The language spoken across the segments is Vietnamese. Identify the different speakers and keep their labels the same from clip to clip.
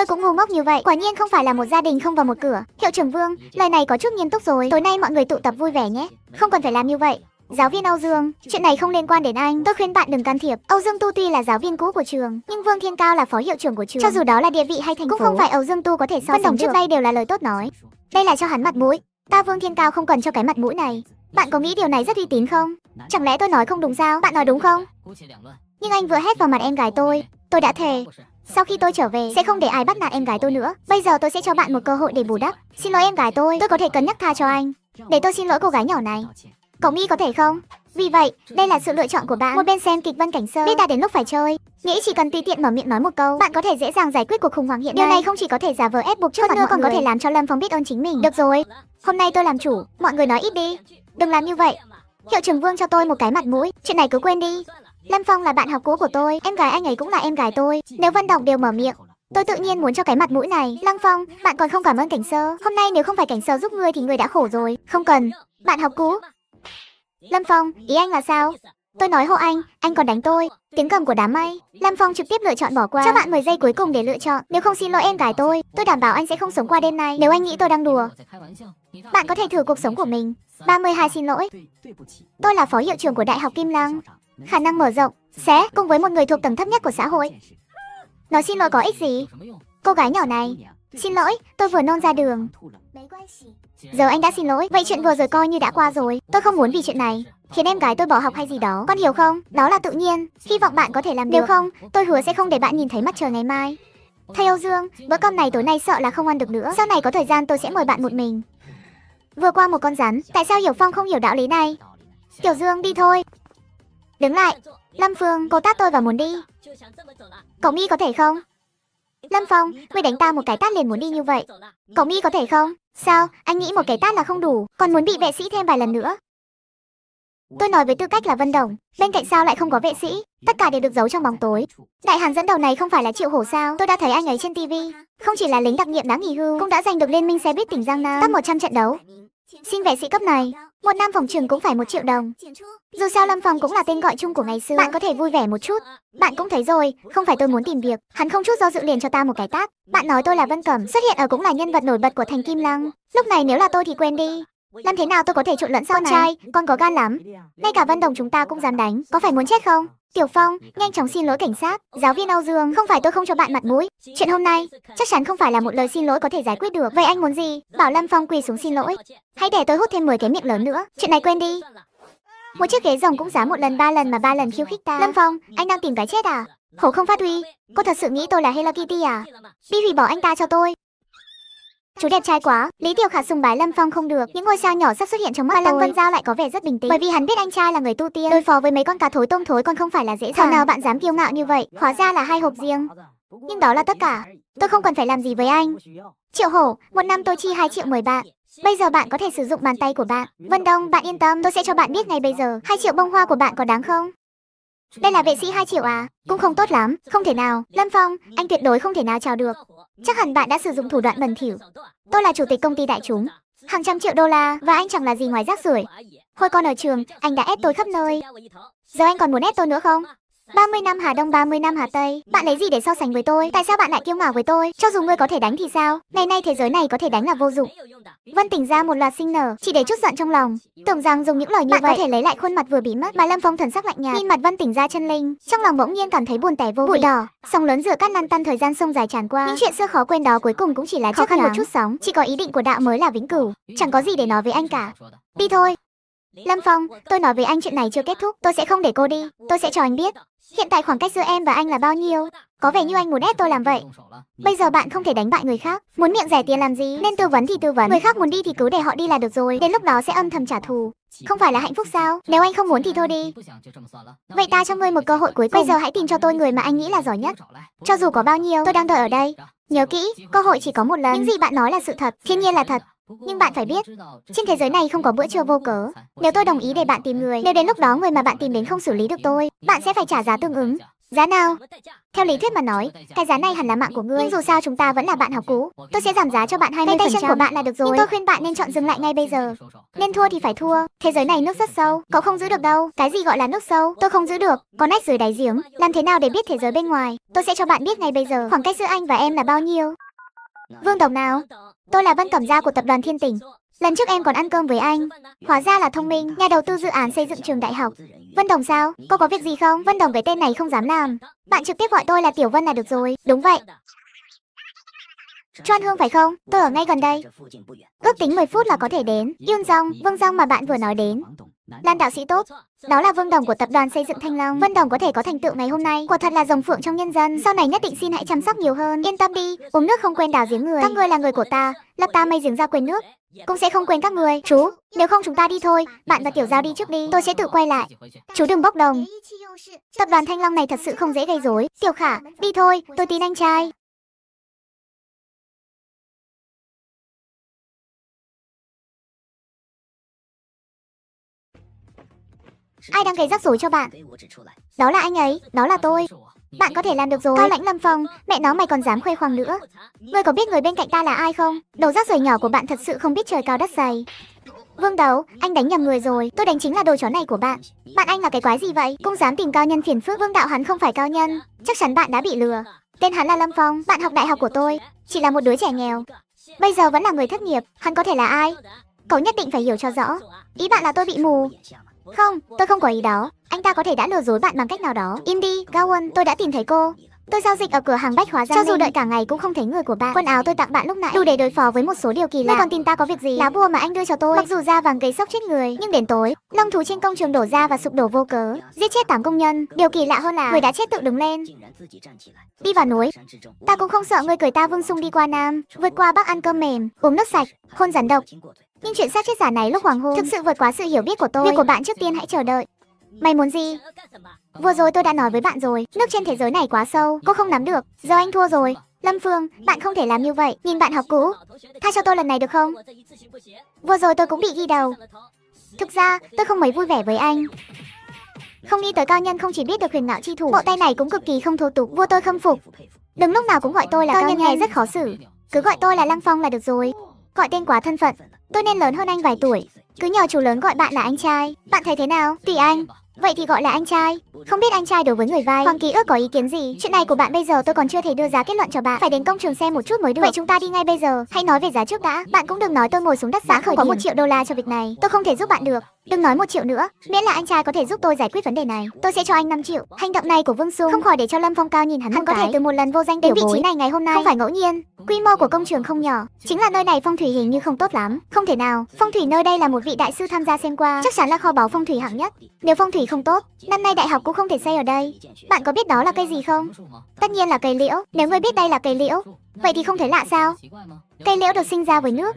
Speaker 1: tôi cũng ngu ngốc như vậy quả nhiên không phải là một gia đình không vào một cửa hiệu trưởng vương lời này có chút nghiêm túc rồi tối nay mọi người tụ tập vui vẻ nhé không cần phải làm như vậy Giáo viên Âu Dương, chuyện này không liên quan đến anh, tôi khuyên bạn đừng can thiệp. Âu Dương Tu tuy là giáo viên cũ của trường, nhưng Vương Thiên Cao là phó hiệu trưởng của trường. Cho dù đó là địa vị hay thành cũng phố, không phải Âu Dương Tu có thể so sánh Vân Đồng trước đây đều là lời tốt nói. Đây là cho hắn mặt mũi. Ta Vương Thiên Cao không cần cho cái mặt mũi này. Bạn có nghĩ điều này rất uy tín không? Chẳng lẽ tôi nói không đúng sao? Bạn nói đúng không? Nhưng anh vừa hét vào mặt em gái tôi, tôi đã thề, sau khi tôi trở về, sẽ không để ai bắt nạt em gái tôi nữa. Bây giờ tôi sẽ cho bạn một cơ hội để bù đắp. Xin lỗi em gái tôi, tôi có thể cân nhắc tha cho anh. Để tôi xin lỗi cô gái nhỏ này. Cậu mi có thể không? Vì vậy, đây là sự lựa chọn của bạn. Một bên xem kịch Vân Cảnh Sơ, biết đã đến lúc phải chơi. Nghĩ chỉ cần tùy tiện mở miệng nói một câu, bạn có thể dễ dàng giải quyết cuộc khủng hoảng hiện nay Điều này không chỉ có thể giả vờ ép buộc cho mặt mọi còn có thể làm cho Lâm Phong biết ơn chính mình. Được rồi, hôm nay tôi làm chủ, mọi người nói ít đi. Đừng làm như vậy. Hiệu trưởng Vương cho tôi một cái mặt mũi, chuyện này cứ quên đi. Lâm Phong là bạn học cũ của tôi, em gái anh ấy cũng là em gái tôi. Nếu Văn Đồng đều mở miệng, Tôi tự nhiên muốn cho cái mặt mũi này Lăng Phong, bạn còn không cảm ơn cảnh sơ Hôm nay nếu không phải cảnh sơ giúp ngươi thì ngươi đã khổ rồi Không cần, bạn học cũ Lâm Phong, ý anh là sao? Tôi nói hộ anh, anh còn đánh tôi Tiếng cầm của đám mây Lâm Phong trực tiếp lựa chọn bỏ qua Cho bạn 10 giây cuối cùng để lựa chọn Nếu không xin lỗi em gái tôi Tôi đảm bảo anh sẽ không sống qua đêm này Nếu anh nghĩ tôi đang đùa Bạn có thể thử cuộc sống của mình 32 xin lỗi Tôi là phó hiệu trưởng của Đại học Kim Lăng khả năng mở rộng sẽ cùng với một người thuộc tầng thấp nhất của xã hội. Nói xin lỗi có ích gì? Cô gái nhỏ này, xin lỗi, tôi vừa nôn ra đường. Giờ anh đã xin lỗi, vậy chuyện vừa rồi coi như đã qua rồi. Tôi không muốn vì chuyện này khiến em gái tôi bỏ học hay gì đó. Con hiểu không? Đó là tự nhiên. Hy vọng bạn có thể làm được. Nếu không, tôi hứa sẽ không để bạn nhìn thấy mặt trời ngày mai. Thầy Âu Dương, bữa cơm này tối nay sợ là không ăn được nữa. Sau này có thời gian tôi sẽ mời bạn một mình. Vừa qua một con rắn, tại sao Hiểu Phong không hiểu đạo lý này? Tiểu Dương đi thôi. Đứng lại, Lâm Phương, cô tát tôi và muốn đi. Cậu mi có thể không? Lâm Phong, ngươi đánh ta một cái tát liền muốn đi như vậy. Cậu mi có thể không? Sao, anh nghĩ một cái tát là không đủ, còn muốn bị vệ sĩ thêm vài lần nữa. Tôi nói với tư cách là Vân Đồng, bên cạnh sao lại không có vệ sĩ, tất cả đều được giấu trong bóng tối. Đại Hàn dẫn đầu này không phải là Triệu Hổ sao? Tôi đã thấy anh ấy trên TV, không chỉ là lính đặc nhiệm đã nghỉ hưu, cũng đã giành được liên minh xe buýt tỉnh Giang Nam top 100 trận đấu. Xin vệ sĩ cấp này, một năm phòng trường cũng phải một triệu đồng. Dù sao Lâm Phòng cũng là tên gọi chung của ngày xưa. Bạn có thể vui vẻ một chút. Bạn cũng thấy rồi, không phải tôi muốn tìm việc. Hắn không chút do dự liền cho ta một cái tát. Bạn nói tôi là Vân Cẩm, xuất hiện ở cũng là nhân vật nổi bật của thành Kim Lăng. Lúc này nếu là tôi thì quên đi. Làm thế nào tôi có thể trộn lẫn sao này? trai, con có gan lắm. Ngay cả Văn Đồng chúng ta cũng dám đánh, có phải muốn chết không? Tiểu Phong, nhanh chóng xin lỗi cảnh sát, giáo viên Âu Dương, không phải tôi không cho bạn mặt mũi. Chuyện hôm nay, chắc chắn không phải là một lời xin lỗi có thể giải quyết được. Vậy anh muốn gì? Bảo Lâm Phong quỳ xuống xin lỗi. Hãy để tôi hút thêm 10 cái miệng lớn nữa, chuyện này quên đi. Một chiếc ghế rồng cũng giá một lần ba lần mà ba lần khiêu khích ta. Lâm Phong, anh đang tìm cái chết à? Khổ không phát huy, cô thật sự nghĩ tôi là Hello Kitty à? Bi hủy bỏ anh ta cho tôi. Chú đẹp trai quá, Lý Tiểu Khả sùng bái Lâm Phong không được. Những ngôi sao nhỏ sắp xuất hiện trong mắt mà Lâm Vân Giao lại có vẻ rất bình tĩnh, bởi vì hắn biết anh trai là người tu tiên, đối phó với mấy con cá thối tôm thối còn không phải là dễ dàng. Thảo nào bạn dám kiêu ngạo như vậy, hóa ra là hai hộp riêng. Nhưng đó là tất cả, tôi không cần phải làm gì với anh. Triệu Hổ, một năm tôi chi hai triệu mời bạn. Bây giờ bạn có thể sử dụng bàn tay của bạn. Vân Đông, bạn yên tâm, tôi sẽ cho bạn biết ngay bây giờ, hai triệu bông hoa của bạn có đáng không? Đây là vệ sĩ hai triệu à? Cũng không tốt lắm, không thể nào. Lâm Phong, anh tuyệt đối không thể nào chào được. Chắc hẳn bạn đã sử dụng thủ đoạn bẩn thỉu. Tôi là chủ tịch công ty đại chúng. Hàng trăm triệu đô la và anh chẳng là gì ngoài rác rưởi. Hồi còn ở trường, anh đã ép tôi khắp nơi. Giờ anh còn muốn ép tôi nữa không? 30 năm Hà Đông 30 năm Hà Tây Bạn lấy gì để so sánh với tôi Tại sao bạn lại kiêu ngạo với tôi Cho dù ngươi có thể đánh thì sao Ngày nay thế giới này có thể đánh là vô dụng Vân tỉnh ra một loạt sinh nở Chỉ để chút giận trong lòng Tưởng rằng dùng những lời như bạn vậy có thể lấy lại khuôn mặt vừa bị mất Mà Lâm Phong thần sắc lạnh nhạt Nhìn mặt Vân tỉnh ra chân linh Trong lòng bỗng nhiên cảm thấy buồn tẻ vô vị đỏ Sóng lớn giữa cát lăn tăn thời gian sông dài tràn qua Những chuyện xưa khó quên đó cuối cùng cũng chỉ là khó khăn một chút sóng Chỉ có ý định của đạo mới là vĩnh cửu Chẳng có gì để nói với anh cả Đi thôi Lâm Phong, tôi nói với anh chuyện này chưa kết thúc, tôi sẽ không để cô đi, tôi sẽ cho anh biết. Hiện tại khoảng cách giữa em và anh là bao nhiêu? Có vẻ như anh muốn ép tôi làm vậy. Bây giờ bạn không thể đánh bại người khác. Muốn miệng rẻ tiền làm gì? Nên tư vấn thì tư vấn. Người khác muốn đi thì cứ để họ đi là được rồi. Đến lúc đó sẽ âm thầm trả thù. Không phải là hạnh phúc sao? Nếu anh không muốn thì thôi đi. Vậy ta cho ngươi một cơ hội cuối cùng. Bây giờ hãy tìm cho tôi người mà anh nghĩ là giỏi nhất. Cho dù có bao nhiêu, tôi đang đợi ở đây. Nhớ kỹ, cơ hội chỉ có một lần. Những gì bạn nói là sự thật. Thiên nhiên là thật. Nhưng bạn phải biết, trên thế giới này không có bữa trưa vô cớ. Nếu tôi đồng ý để bạn tìm người, nếu đến lúc đó người mà bạn tìm đến không xử lý được tôi, bạn sẽ phải trả giá tương ứng. Giá nào? Theo lý thuyết mà nói, cái giá này hẳn là mạng của ngươi. Nhưng dù sao chúng ta vẫn là bạn học cũ. Tôi sẽ giảm giá cho bạn 20%. Tay tay chân của bạn là được rồi. Nhưng tôi khuyên bạn nên chọn dừng lại ngay bây giờ. Nên thua thì phải thua. Thế giới này nước rất sâu, cậu không giữ được đâu. Cái gì gọi là nước sâu? Tôi không giữ được. Có nách dưới đáy giếng. Làm thế nào để biết thế giới bên ngoài? Tôi sẽ cho bạn biết ngay bây giờ. Khoảng cách giữa anh và em là bao nhiêu? Vương Tổng nào? Tôi là Văn Cẩm Gia của Tập đoàn Thiên Tỉnh. Lần trước em còn ăn cơm với anh. Hóa ra là thông minh, nhà đầu tư dự án xây dựng trường đại học. Vân Đồng sao? Cô có việc gì không? Vân Đồng cái tên này không dám làm. Bạn trực tiếp gọi tôi là Tiểu Vân là được rồi. Đúng vậy. Choan Hương phải không? Tôi ở ngay gần đây. Ước tính 10 phút là có thể đến. Yun Dong, Vương Dong mà bạn vừa nói đến. Lan đạo sĩ tốt, đó là Vương Đồng của tập đoàn xây dựng Thanh Long. Vân Đồng có thể có thành tựu ngày hôm nay, quả thật là rồng phượng trong nhân dân. Sau này nhất định xin hãy chăm sóc nhiều hơn. Yên tâm đi, uống nước không quên đào giếng người. Các ngươi là người của ta, lập ta mây giếng ra quên nước, cũng sẽ không quên các người. Chú, nếu không chúng ta đi thôi, bạn và Tiểu Giao đi trước đi, tôi sẽ tự quay lại. Chú đừng bốc đồng. Tập đoàn Thanh Long này thật sự không dễ gây rối. Tiểu Khả, đi thôi, tôi tin anh trai. Ai đang gây rắc rối cho bạn? Đó là anh ấy, đó là tôi. Bạn có thể làm được rồi. Cao lãnh lâm phong, mẹ nó mày còn dám khoe khoang nữa. Ngươi có biết người bên cạnh ta là ai không? Đầu rắc rối nhỏ của bạn thật sự không biết trời cao đất dày. Vương đấu, anh đánh nhầm người rồi, tôi đánh chính là đồ chó này của bạn. Bạn anh là cái quái gì vậy? Cũng dám tìm cao nhân phiền phức, vương đạo hắn không phải cao nhân. Chắc chắn bạn đã bị lừa. Tên hắn là Lâm Phong, bạn học đại học của tôi, chỉ là một đứa trẻ nghèo. Bây giờ vẫn là người thất nghiệp, hắn có thể là ai? Cậu nhất định phải hiểu cho rõ. Ý bạn là tôi bị mù. Không, tôi không có ý đó. Anh ta có thể đã lừa dối bạn bằng cách nào đó. Im đi, Gawon, tôi đã tìm thấy cô. Tôi giao dịch ở cửa hàng bách hóa Giang Cho dù đợi cả ngày cũng không thấy người của bạn Quần áo tôi tặng bạn lúc nãy Đủ để đối phó với một số điều kỳ lạ Ngươi còn tin ta có việc gì Lá bùa mà anh đưa cho tôi Mặc dù da vàng gây sốc chết người Nhưng đến tối Lông thú trên công trường đổ ra và sụp đổ vô cớ Giết chết tám công nhân Điều kỳ lạ hơn là Người đã chết tự đứng lên Đi vào núi Ta cũng không sợ người cười ta vương sung đi qua Nam Vượt qua Bắc ăn cơm mềm Uống nước sạch Hôn rắn độc nhưng chuyện sát chết giả này lúc hoàng hôn thực sự vượt quá sự hiểu biết của tôi. Việc của bạn trước tiên hãy chờ đợi. Mày muốn gì? Vừa rồi tôi đã nói với bạn rồi, nước trên thế giới này quá sâu, cô không nắm được. Giờ anh thua rồi. Lâm Phương, bạn không thể làm như vậy, nhìn bạn học cũ. Tha cho tôi lần này được không? Vừa rồi tôi cũng bị ghi đầu. Thực ra, tôi không mấy vui vẻ với anh. Không nghĩ tới cao nhân không chỉ biết được huyền ngạo chi thủ, bộ tay này cũng cực kỳ không thô tục, vua tôi khâm phục. Đừng lúc nào cũng gọi tôi là cao, cao nhân nghe rất khó xử. Cứ gọi tôi là Lăng Phong là được rồi. Gọi tên quá thân phận. Tôi nên lớn hơn anh vài tuổi Cứ nhờ chú lớn gọi bạn là anh trai Bạn thấy thế nào? Tùy anh Vậy thì gọi là anh trai Không biết anh trai đối với người vai Hoàng Ký ước có ý kiến gì Chuyện này của bạn bây giờ tôi còn chưa thể đưa giá kết luận cho bạn Phải đến công trường xem một chút mới được Vậy chúng ta đi ngay bây giờ Hãy nói về giá trước đã Bạn cũng đừng nói tôi ngồi xuống đất giá khởi có một triệu đô la cho việc này Tôi không thể giúp bạn được Đừng nói một triệu nữa Miễn là anh trai có thể giúp tôi giải quyết vấn đề này Tôi sẽ cho anh 5 triệu Hành động này của Vương Sung không khỏi để cho Lâm Phong Cao nhìn hắn Hắn có cái. thể từ một lần vô danh đến vị trí này ngày hôm nay Không phải ngẫu nhiên Quy mô của công trường không nhỏ, chính là nơi này phong thủy hình như không tốt lắm. Không thể nào, phong thủy nơi đây là một vị đại sư tham gia xem qua, chắc chắn là kho báu phong thủy hạng nhất. Nếu phong thủy không tốt, năm nay đại học cũng không thể xây ở đây. Bạn có biết đó là cây gì không? Tất nhiên là cây liễu, nếu ngươi biết đây là cây liễu, vậy thì không thể lạ sao? Cây liễu được sinh ra với nước,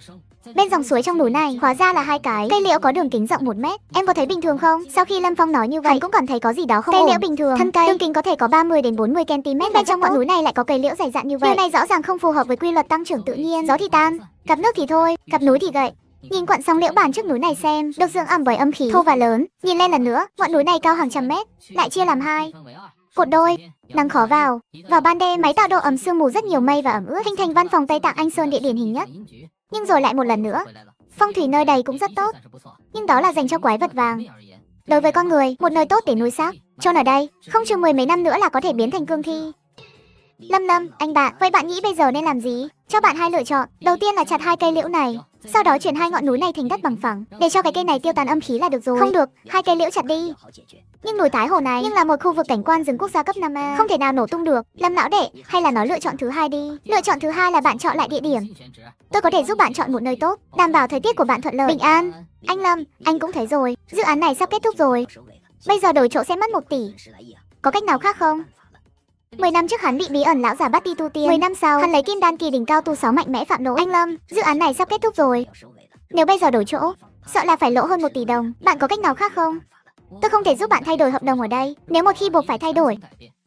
Speaker 1: Bên dòng suối trong núi này, hóa ra là hai cái cây liễu có đường kính rộng 1 mét. Em có thấy bình thường không? Sau khi Lâm Phong nói như vậy, Hắn cũng cảm thấy có gì đó không cây ổn. Cây liễu bình thường, thân cây đường kính có thể có 30 đến 40 cm. Bên trong ngọn núi này lại có cây liễu dày dặn như vậy. Điều này rõ ràng không phù hợp với quy luật tăng trưởng tự nhiên. Gió thì tan, cặp nước thì thôi, cặp núi thì gậy. Nhìn quặng sóng liễu bản trước núi này xem, được dưỡng ẩm bởi âm khí thô và lớn. Nhìn lên lần nữa, ngọn núi này cao hàng trăm mét, lại chia làm hai cột đôi nắng khó vào vào ban đêm máy tạo độ ẩm sương mù rất nhiều mây và ẩm ướt hình thành văn phòng tây tạng anh sơn địa điển hình nhất nhưng rồi lại một lần nữa, phong thủy nơi đây cũng rất tốt, nhưng đó là dành cho quái vật vàng. Đối với con người, một nơi tốt để nuôi xác, chôn ở đây, không chừng mười mấy năm nữa là có thể biến thành cương thi. Lâm Lâm, anh bạn, vậy bạn nghĩ bây giờ nên làm gì? Cho bạn hai lựa chọn, đầu tiên là chặt hai cây liễu này, sau đó chuyển hai ngọn núi này thành đất bằng phẳng, để cho cái cây này tiêu tán âm khí là được rồi. Không được, hai cây liễu chặt đi. Nhưng núi tái Hồ này nhưng là một khu vực cảnh quan rừng quốc gia cấp 5A, không thể nào nổ tung được. Lâm não đệ, hay là nói lựa chọn thứ hai đi. Lựa chọn thứ hai là bạn chọn lại địa điểm. Tôi có thể giúp bạn chọn một nơi tốt, đảm bảo thời tiết của bạn thuận lợi. Bình an. Anh Lâm, anh cũng thấy rồi, dự án này sắp kết thúc rồi. Bây giờ đổi chỗ sẽ mất một tỷ. Có cách nào khác không? 10 năm trước hắn bị bí ẩn lão giả bắt đi tu tiên 10 năm sau hắn lấy kim đan kỳ đỉnh cao tu 6 mạnh mẽ phạm lỗi Anh Lâm, dự án này sắp kết thúc rồi Nếu bây giờ đổi chỗ, sợ là phải lỗ hơn 1 tỷ đồng Bạn có cách nào khác không? Tôi không thể giúp bạn thay đổi hợp đồng ở đây Nếu một khi buộc phải thay đổi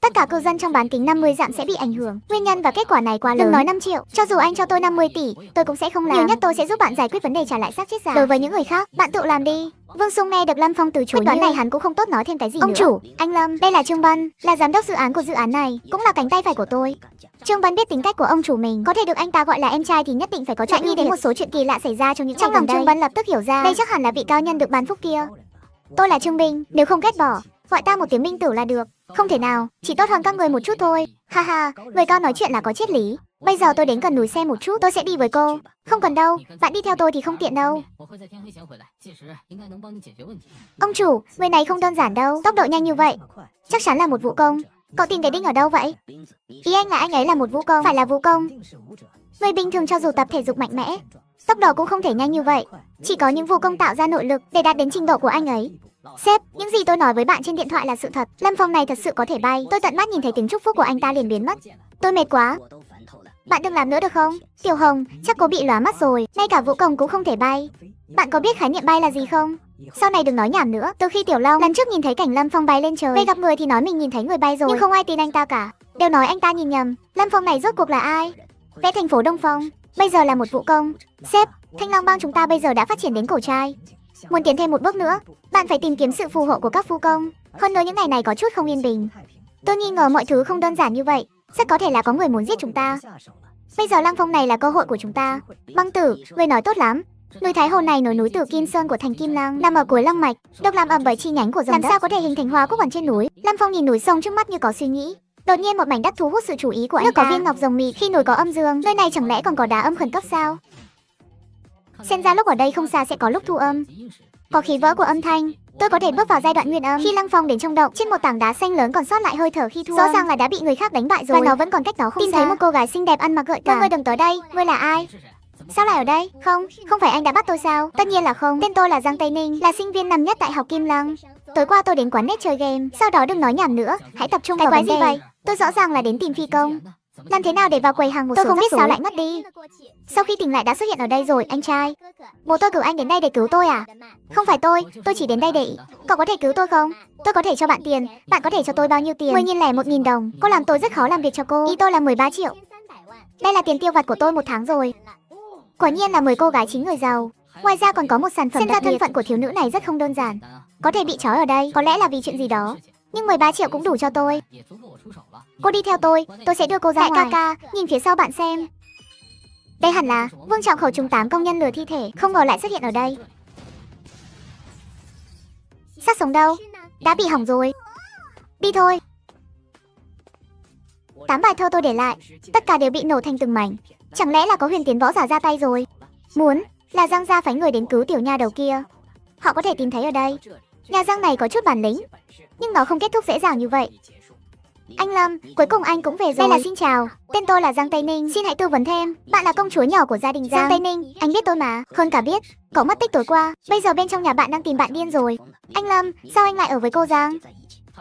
Speaker 1: Tất cả cư dân trong bán kính 50 dặm sẽ bị ảnh hưởng. Nguyên nhân và kết quả này quá lớn. Đừng nói 5 triệu, cho dù anh cho tôi 50 tỷ, tôi cũng sẽ không làm. Nhiều nhất tôi sẽ giúp bạn giải quyết vấn đề trả lại xác chết giả. Đối với những người khác, bạn tự làm đi. Vương Sung nghe được Lâm Phong từ chối đoán này hắn cũng không tốt nói thêm cái gì Ông nữa. chủ, anh Lâm, đây là Trương Văn, là giám đốc dự án của dự án này, cũng là cánh tay phải của tôi. Trương Văn biết tính cách của ông chủ mình, có thể được anh ta gọi là em trai thì nhất định phải có chuyện nghĩ đến một số chuyện kỳ lạ xảy ra trong những trong lòng Trương Văn lập tức hiểu ra, đây chắc hẳn là vị cao nhân được bàn phúc kia. Tôi là Trương Bình, nếu không ghét bỏ, gọi ta một tiếng minh tử là được. Không thể nào, chỉ tốt hơn các người một chút thôi. Ha ha, người cao nói chuyện là có triết lý. Bây giờ tôi đến gần núi xe một chút, tôi sẽ đi với cô. Không cần đâu, bạn đi theo tôi thì không tiện đâu. Ông chủ, người này không đơn giản đâu, tốc độ nhanh như vậy. Chắc chắn là một vũ công. Cậu tìm cái đinh ở đâu vậy? Ý anh là anh ấy là một vũ công, phải là vũ công. Người bình thường cho dù tập thể dục mạnh mẽ, tốc độ cũng không thể nhanh như vậy. Chỉ có những vũ công tạo ra nội lực để đạt đến trình độ của anh ấy. Sếp, những gì tôi nói với bạn trên điện thoại là sự thật. Lâm Phong này thật sự có thể bay. Tôi tận mắt nhìn thấy tiếng chúc phúc của anh ta liền biến mất. Tôi mệt quá. Bạn đừng làm nữa được không? Tiểu Hồng, chắc cô bị lóa mắt rồi. Ngay cả vũ công cũng không thể bay. Bạn có biết khái niệm bay là gì không? Sau này đừng nói nhảm nữa. Từ khi Tiểu Long lần trước nhìn thấy cảnh Lâm Phong bay lên trời, về gặp người thì nói mình nhìn thấy người bay rồi, nhưng không ai tin anh ta cả. Đều nói anh ta nhìn nhầm. Lâm Phong này rốt cuộc là ai? Vẽ thành phố Đông Phong. Bây giờ là một vũ công. Sếp, Thanh Long Bang chúng ta bây giờ đã phát triển đến cổ trai. Muốn tiến thêm một bước nữa, bạn phải tìm kiếm sự phù hộ của các phu công. Hơn nữa những ngày này có chút không yên bình. Tôi nghi ngờ mọi thứ không đơn giản như vậy. Rất có thể là có người muốn giết chúng ta. Bây giờ lăng phong này là cơ hội của chúng ta. Băng tử, người nói tốt lắm. Núi Thái Hồ này nối núi từ Kim Sơn của thành Kim Lăng nằm ở cuối Lăng Mạch, được làm ẩm bởi chi nhánh của dòng Làm đất. sao có thể hình thành hóa quốc quản trên núi? Lâm Phong nhìn núi sông trước mắt như có suy nghĩ. Đột nhiên một mảnh đất thu hút sự chú ý của anh Nước ta. có viên ngọc rồng mị khi nổi có âm dương, nơi này chẳng lẽ còn có đá âm khẩn cấp sao? Xem ra lúc ở đây không xa sẽ có lúc thu âm. Có khí vỡ của âm thanh, tôi có thể bước vào giai đoạn nguyên âm. Khi Lăng Phong đến trong động, trên một tảng đá xanh lớn còn sót lại hơi thở khi thu Rõ âm. ràng là đã bị người khác đánh bại rồi. Và nó vẫn còn cách đó không Tìm xa. thấy một cô gái xinh đẹp ăn mặc gợi cảm. Ngươi đừng tới đây, ngươi là ai? Sao lại ở đây? Không, không phải anh đã bắt tôi sao? Tất nhiên là không. Tên tôi là Giang Tây Ninh, là sinh viên năm nhất tại học Kim Lăng. Tối qua tôi đến quán net chơi game, sau đó đừng nói nhảm nữa, hãy tập trung Cái vào vấn đề. gì vậy? Tôi rõ ràng là đến tìm phi công. Làm thế nào để vào quầy hàng một Tôi không biết sao lại ngất đi Sau khi tỉnh lại đã xuất hiện ở đây rồi, anh trai Bố tôi cử anh đến đây để cứu tôi à? Không phải tôi, tôi chỉ đến đây để Cậu có thể cứu tôi không? Tôi có thể cho bạn tiền Bạn có thể cho tôi bao nhiêu tiền? 10.000 lẻ 1 nghìn đồng Cô làm tôi rất khó làm việc cho cô Ý tôi là 13 triệu Đây là tiền tiêu vặt của tôi một tháng rồi Quả nhiên là 10 cô gái chính người giàu Ngoài ra còn có một sản phẩm Xem ra thân phận của thiếu nữ này rất không đơn giản Có thể bị trói ở đây, có lẽ là vì chuyện gì đó Nhưng 13 triệu cũng đủ cho tôi Cô đi theo tôi, tôi sẽ đưa cô ra Đại ca ca, nhìn phía sau bạn xem. Đây hẳn là Vương Trọng Khẩu trùng 8 công nhân lừa thi thể, không ngờ lại xuất hiện ở đây. Xác sống đâu? Đã bị hỏng rồi. Đi thôi. Tám bài thơ tôi để lại, tất cả đều bị nổ thành từng mảnh. Chẳng lẽ là có huyền tiến võ giả ra tay rồi? Muốn là Giang gia phải người đến cứu tiểu nha đầu kia. Họ có thể tìm thấy ở đây. Nhà Giang này có chút bản lĩnh, nhưng nó không kết thúc dễ dàng như vậy. Anh Lâm, cuối cùng anh cũng về rồi. Đây là xin chào, tên tôi là Giang Tây Ninh, xin hãy tư vấn thêm. Bạn là công chúa nhỏ của gia đình Giang, Giang Tây Ninh, anh biết tôi mà, hơn cả biết. Cậu mất tích tối qua, bây giờ bên trong nhà bạn đang tìm bạn điên rồi. Anh Lâm, sao anh lại ở với cô Giang?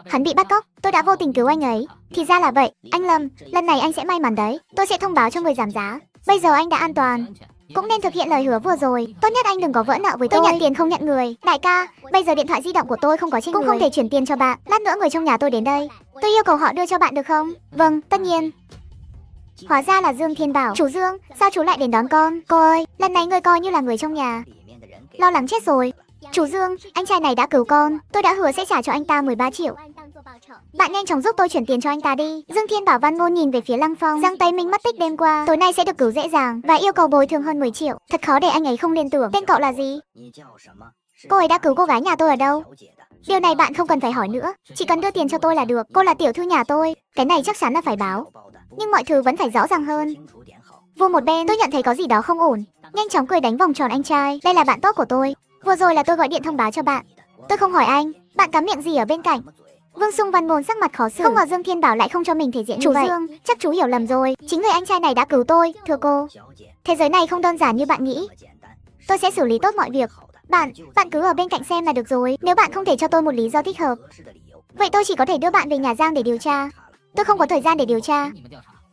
Speaker 1: Hắn bị bắt cóc, tôi đã vô tình cứu anh ấy. Thì ra là vậy, anh Lâm, lần này anh sẽ may mắn đấy. Tôi sẽ thông báo cho người giảm giá. Bây giờ anh đã an toàn. Cũng nên thực hiện lời hứa vừa rồi Tốt nhất anh đừng có vỡ nợ với tôi Tôi nhận tiền không nhận người Đại ca, bây giờ điện thoại di động của tôi không có trên Cũng người. không thể chuyển tiền cho bạn Lát nữa người trong nhà tôi đến đây Tôi yêu cầu họ đưa cho bạn được không? Vâng, tất nhiên Hóa ra là Dương Thiên Bảo chủ Dương, sao chú lại đến đón con? Cô ơi, lần này người coi như là người trong nhà Lo lắng chết rồi chủ Dương, anh trai này đã cứu con Tôi đã hứa sẽ trả cho anh ta 13 triệu bạn nhanh chóng giúp tôi chuyển tiền cho anh ta đi. Dương Thiên bảo Văn Ngôn nhìn về phía Lăng Phong, giang tay Minh mất tích đêm qua, tối nay sẽ được cứu dễ dàng và yêu cầu bồi thường hơn 10 triệu. Thật khó để anh ấy không liên tưởng. Tên cậu là gì? Cô ấy đã cứu cô gái nhà tôi ở đâu? Điều này bạn không cần phải hỏi nữa, chỉ cần đưa tiền cho tôi là được. Cô là tiểu thư nhà tôi, cái này chắc chắn là phải báo. Nhưng mọi thứ vẫn phải rõ ràng hơn. Vô một bên, tôi nhận thấy có gì đó không ổn. Nhanh chóng cười đánh vòng tròn anh trai, đây là bạn tốt của tôi. Vừa rồi là tôi gọi điện thông báo cho bạn. Tôi không hỏi anh, bạn cắm miệng gì ở bên cạnh. Vương Sung Văn Bồn sắc mặt khó xử, không ngờ Dương Thiên Bảo lại không cho mình thể diện như vậy. Dương, chắc chú hiểu lầm rồi, chính người anh trai này đã cứu tôi, thưa cô. Thế giới này không đơn giản như bạn nghĩ. Tôi sẽ xử lý tốt mọi việc. Bạn, bạn cứ ở bên cạnh xem là được rồi, nếu bạn không thể cho tôi một lý do thích hợp. Vậy tôi chỉ có thể đưa bạn về nhà Giang để điều tra. Tôi không có thời gian để điều tra.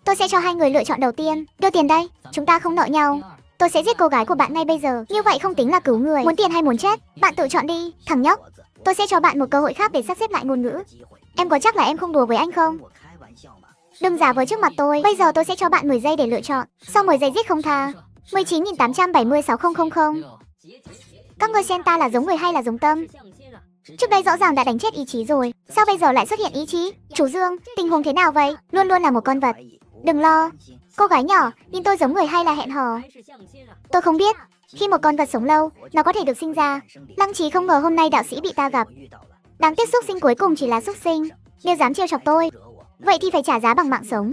Speaker 1: Tôi sẽ cho hai người lựa chọn đầu tiên, đưa tiền đây, chúng ta không nợ nhau. Tôi sẽ giết cô gái của bạn ngay bây giờ, như vậy không tính là cứu người. Muốn tiền hay muốn chết, bạn tự chọn đi, thằng nhóc. Tôi sẽ cho bạn một cơ hội khác để sắp xếp lại ngôn ngữ. Em có chắc là em không đùa với anh không? Đừng giả vờ trước mặt tôi. Bây giờ tôi sẽ cho bạn 10 giây để lựa chọn. Sau 10 giây giết không tha. 19.876.000 Các người ta là giống người hay là giống tâm? Trước đây rõ ràng đã đánh chết ý chí rồi. Sao bây giờ lại xuất hiện ý chí? Chủ Dương, tình huống thế nào vậy? Luôn luôn là một con vật. Đừng lo. Cô gái nhỏ, nhìn tôi giống người hay là hẹn hò? Tôi không biết, khi một con vật sống lâu, nó có thể được sinh ra. Lăng trí không ngờ hôm nay đạo sĩ bị ta gặp. Đáng tiếc xúc sinh cuối cùng chỉ là xúc sinh. Nếu dám trêu chọc tôi, vậy thì phải trả giá bằng mạng sống.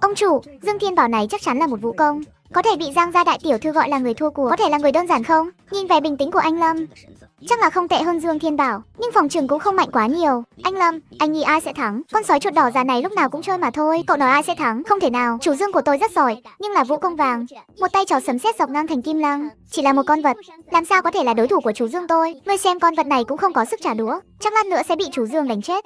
Speaker 1: Ông chủ, Dương Thiên Bảo này chắc chắn là một vũ công. Có thể bị Giang gia đại tiểu thư gọi là người thua cuộc, có thể là người đơn giản không? Nhìn vẻ bình tĩnh của anh Lâm, Chắc là không tệ hơn Dương Thiên Bảo, nhưng phòng trường cũng không mạnh quá nhiều. Anh Lâm, anh nghĩ ai sẽ thắng? Con sói chuột đỏ già này lúc nào cũng chơi mà thôi, cậu nói ai sẽ thắng? Không thể nào, chủ Dương của tôi rất giỏi, nhưng là vũ công vàng. Một tay trò sấm sét dọc ngang thành kim lăng, chỉ là một con vật, làm sao có thể là đối thủ của chủ Dương tôi? Ngươi xem con vật này cũng không có sức trả đũa, chắc lát nữa sẽ bị chủ Dương đánh chết.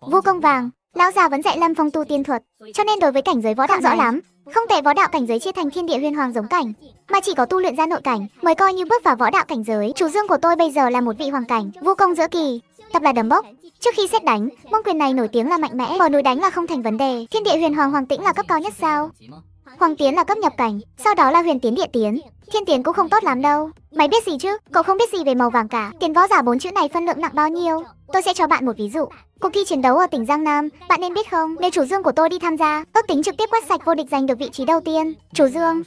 Speaker 1: Vô công vàng, Lão già vẫn dạy Lâm Phong tu tiên thuật, cho nên đối với cảnh giới võ đạo rõ lắm. Không tệ võ đạo cảnh giới chia thành thiên địa huyên hoàng giống cảnh, mà chỉ có tu luyện ra nội cảnh mới coi như bước vào võ đạo cảnh giới. Chủ dương của tôi bây giờ là một vị hoàng cảnh, vô công giữa kỳ, tập là đấm bốc. Trước khi xét đánh, môn quyền này nổi tiếng là mạnh mẽ, bỏ núi đánh là không thành vấn đề. Thiên địa huyền hoàng hoàng tĩnh là cấp cao nhất sao? Hoàng tiến là cấp nhập cảnh, sau đó là huyền tiến địa tiến. Thiên tiến cũng không tốt lắm đâu. Mày biết gì chứ? Cậu không biết gì về màu vàng cả. Tiền võ giả bốn chữ này phân lượng nặng bao nhiêu? Tôi sẽ cho bạn một ví dụ. Cuộc thi chiến đấu ở tỉnh Giang Nam, bạn nên biết không, nếu chủ Dương của tôi đi tham gia, ước tính trực tiếp quét sạch vô địch giành được vị trí đầu tiên. Chủ Dương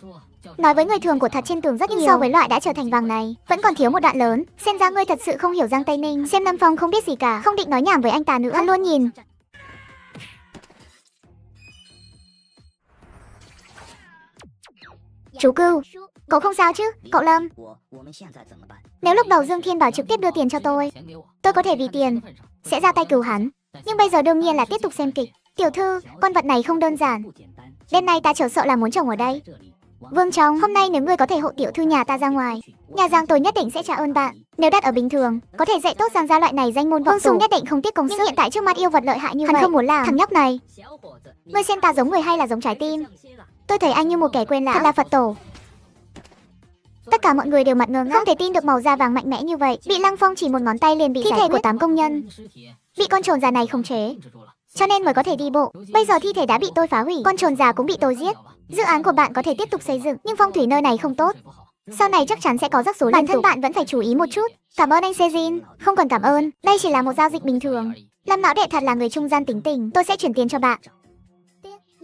Speaker 1: Nói với người thường của thật trên tường rất nhiều so với loại đã trở thành vàng này Vẫn còn thiếu một đoạn lớn Xem ra ngươi thật sự không hiểu Giang Tây Ninh Xem Lâm Phong không biết gì cả Không định nói nhảm với anh ta nữa Hắn luôn nhìn Chú Cưu, cậu không sao chứ, cậu Lâm? Nếu lúc đầu Dương Thiên Bảo trực tiếp đưa tiền cho tôi, tôi có thể vì tiền sẽ ra tay cứu hắn. Nhưng bây giờ đương nhiên là tiếp tục xem kịch. Tiểu thư, con vật này không đơn giản. Đêm nay ta chờ sợ là muốn chồng ở đây. Vương Trọng, hôm nay nếu ngươi có thể hộ tiểu thư nhà ta ra ngoài, nhà Giang tôi nhất định sẽ trả ơn bạn. Nếu đặt ở bình thường, có thể dạy tốt Giang gia loại này danh môn vọng Sung nhất định không tiếc công sức. Nhưng hiện tại trước mắt yêu vật lợi hại như Hắn vậy, không muốn làm. Thằng nhóc này, ngươi xem ta giống người hay là giống trái tim? Tôi thấy anh như một kẻ quên lãng Thật là Phật tổ Tất cả mọi người đều mặt ngơ ngác, không thể tin được màu da vàng mạnh mẽ như vậy. Bị Lăng Phong chỉ một ngón tay liền bị thi thể của tám công nhân. Bị con trồn già này khống chế, cho nên mới có thể đi bộ. Bây giờ thi thể đã bị tôi phá hủy, con trồn già cũng bị tôi giết. Dự án của bạn có thể tiếp tục xây dựng, nhưng phong thủy nơi này không tốt. Sau này chắc chắn sẽ có rắc rối Bản thân tục. bạn vẫn phải chú ý một chút. Cảm ơn anh Sejin, không cần cảm ơn, đây chỉ là một giao dịch bình thường. Lâm mão đệ thật là người trung gian tính tình, tôi sẽ chuyển tiền cho bạn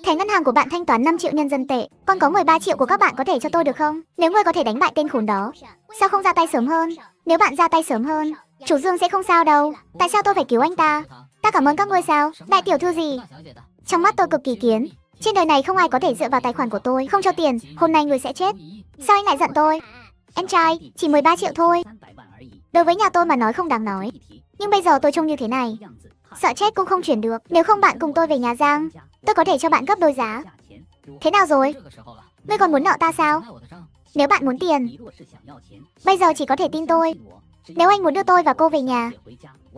Speaker 1: thẻ ngân hàng của bạn thanh toán 5 triệu nhân dân tệ, con có 13 triệu của các bạn có thể cho tôi được không? Nếu ngươi có thể đánh bại tên khốn đó, sao không ra tay sớm hơn? Nếu bạn ra tay sớm hơn, chủ Dương sẽ không sao đâu. Tại sao tôi phải cứu anh ta? Ta cảm ơn các ngươi sao? Đại tiểu thư gì? Trong mắt tôi cực kỳ kiến. Trên đời này không ai có thể dựa vào tài khoản của tôi, không cho tiền, hôm nay người sẽ chết. Sao anh lại giận tôi? Em trai, chỉ 13 triệu thôi. Đối với nhà tôi mà nói không đáng nói. Nhưng bây giờ tôi trông như thế này, Sợ chết cũng không chuyển được Nếu không bạn cùng tôi về nhà Giang Tôi có thể cho bạn gấp đôi giá Thế nào rồi? Ngươi còn muốn nợ ta sao? Nếu bạn muốn tiền Bây giờ chỉ có thể tin tôi Nếu anh muốn đưa tôi và cô về nhà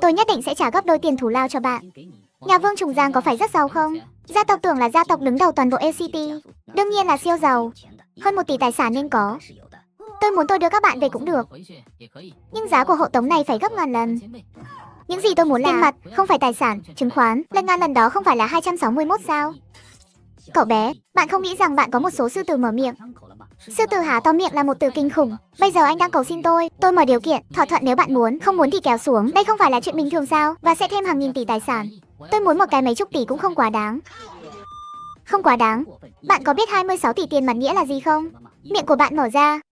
Speaker 1: Tôi nhất định sẽ trả gấp đôi tiền thủ lao cho bạn Nhà Vương Trùng Giang có phải rất giàu không? Gia tộc tưởng là gia tộc đứng đầu toàn bộ ACT Đương nhiên là siêu giàu Hơn một tỷ tài sản nên có Tôi muốn tôi đưa các bạn về cũng được Nhưng giá của hộ tống này phải gấp ngàn lần những gì tôi muốn là tiền mặt, không phải tài sản, chứng khoán. Lệnh ngang lần đó không phải là 261 sao? Cậu bé, bạn không nghĩ rằng bạn có một số sư tử mở miệng. Sư tử há to miệng là một từ kinh khủng. Bây giờ anh đang cầu xin tôi, tôi mở điều kiện, thỏa thuận nếu bạn muốn, không muốn thì kéo xuống. Đây không phải là chuyện bình thường sao? Và sẽ thêm hàng nghìn tỷ tài sản. Tôi muốn một cái mấy chục tỷ cũng không quá đáng. Không quá đáng. Bạn có biết 26 tỷ tiền mặt nghĩa là gì không? Miệng của bạn mở ra,